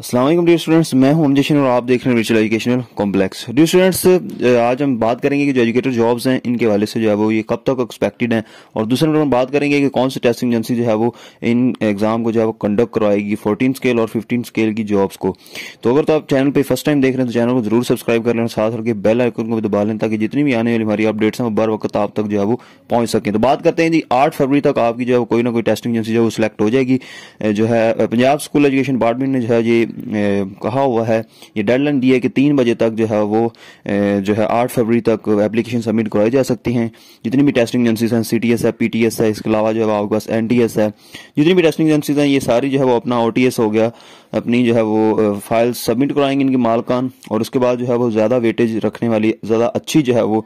Aslam D students मैं हूं अमजेशन और आप देख रहे हैं रिचल एजुकेशनल कॉम्प्लेक्स डी स्टूडेंट्स आज हम बात करेंगे कि जो एजुकेटर जॉब्स हैं इनके वाले से जो है वो ये कब तक एक्सपेक्टेड हैं और दूसरे नंबर हम बात करेंगे कि कौन सी टेस्टिंग एजेंसी जो है वो इन एग्जाम को जो है वो कंडक्ट करवाएगी फोर्टीन स्केल और फिफ्टीन स्केल की जॉब्स को तो अगर तो आप चैनल पर फर्स्ट टाइम देख रहे हैं तो चैनल को जरूर सब्सक्राइब कर लें साथ करके बेल आइकन को भी दबा लें ताकि जितनी भी आने वाली हमारी अपडेट्स हैं वो बर वक्त आप तक जो है वो पहुँच सकें तो बात करते हैं जी आठ फरवरी तक आपकी जो है कोई ना कोई टेस्टिंग एजेंसी जो है वो सिलेक्ट हो जाएगी जो है पंजाब स्कूल एजुकेशन डिपार्टमेंट ने जो है ये कहा हुआ है ये डेडलाइन दी है कि तीन बजे तक जो है वो जो है आठ फरवरी तक एप्लीकेशन सबमिट करवाई जा सकती हैं जितनी भी टेस्टिंग एजेंसीज हैं सी है पी टी है इसके अलावा जो है आपके पास एन है जितनी भी टेस्टिंग एजेंसीज हैं ये सारी जो है वो अपना ओ हो गया अपनी जो है वो फाइल्स सबमिट कराएंगे इनके मालकान और उसके बाद जो है वो ज़्यादा वेटेज रखने वाली ज़्यादा अच्छी जो है वो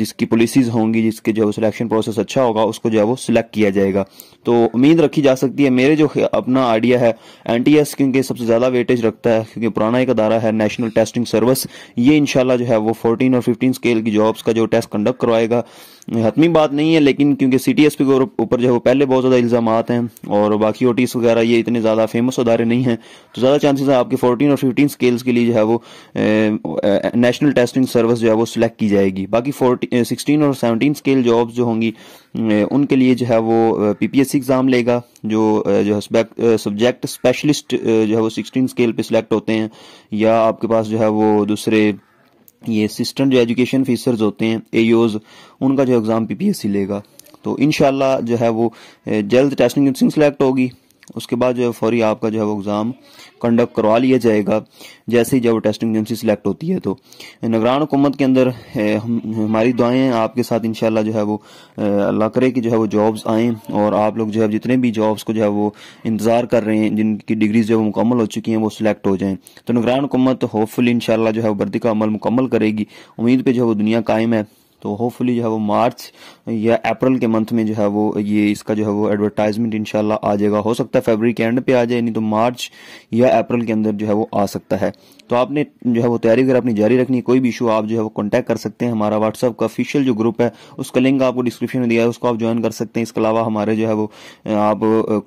जिसकी पॉलिसीज़ होंगी जिसके जो है वो सिलेक्शन प्रोसेस अच्छा होगा उसको जो है वो सिलेक्ट किया जाएगा तो उम्मीद रखी जा सकती है मेरे जो अपना आइडिया है एन टी क्योंकि सबसे ज़्यादा वेटेज रखता है क्योंकि पुराना एक अदारा है नेशनल टेस्टिंग सर्विस ये इनशाला जो है वो फोर्टीन और फिफ्टीन स्केल की जॉब्स का जो टेस्ट कंडक्ट करवाएगा हतमी बात नहीं है लेकिन क्योंकि सी टी एस पी के ऊपर जो है वो पहले बहुत ज़्यादा इल्ज़ाम हैं और बाकी ओ टी वगैरह ये इतने ज़्यादा फेमस अदारे नहीं हैं तो ज़्यादा चांसेस है आपके फोर्टीन और फिफ्टीन स्केल्स के लिए जो है वो नेशनल टेस्टिंग सर्विस जो है वो सिलेक्ट की जाएगी बाकी फोर्टी सिक्सटीन और सेवनटीन स्केल जॉब जो होंगी उनके लिए जो है वो पीपीएससी एग्ज़ाम लेगा जो जो है सब्जेक्ट स्पेशलिस्ट जो है वो सिक्सटीन स्केल पे सिलेक्ट होते हैं या आपके पास जो है वो दूसरे ये असिस्टेंट जो एजुकेशन फीसर्स होते हैं ए e उनका जो exam P P S C लेगा तो इन जो है वो जल्द टेस्टिंग सिलेक्ट होगी उसके बाद जो है फौरी आपका जो है वो एग्ज़ाम कंडक्ट करवा लिया जाएगा जैसे ही जब टेस्टिंग एजेंसी सिलेक्ट होती है तो नगरान हुकूमत के अंदर हम हमारी दुआएं आपके साथ इंशाल्लाह जो है वो अल्लाह करे कि जो है वो जॉब्स आएँ और आप लोग जो है जितने भी जॉब्स को जो है वो इंतज़ार कर रहे हैं जिनकी डिग्रीज जो है मुकम्मल हो चुकी हैं वो सिलेक्ट हो जाएँ तो नगरान हुकूमत होपफुली इन जो है वर्दी का अमल मुकम्मल करेगी उम्मीद पर जो है वो दुनिया कायम है तो होपफुली जो है वो मार्च या अप्रैल के मंथ में जो है वो ये इसका जो है वो एडवर्टाइजमेंट इनशाला आ जाएगा हो सकता है फेबर के एंड पे आ जाए नहीं तो मार्च या अप्रैल के अंदर जो है वो आ सकता है तो आपने जो है वो तैयारी अगर अपनी जारी रखनी है कोई भी इशू आप जो है वो कॉन्टेक्ट कर सकते हैं हमारा व्हाट्सअप का ऑफिशियल जो ग्रुप है उसका लिंक आपको डिस्क्रिप्शन में दिया है उसको आप ज्वाइन कर सकते हैं इसके अलावा हमारे जो है वो आप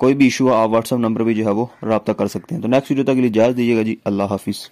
कोई भी इशू आप व्हाट्सअप नंबर पर भी जो है वो रबता कर सकते हैं तो नेक्स्ट वीडियो तक के लिए इजाज़ दीजिएगा जी अल्लाह हाफिज़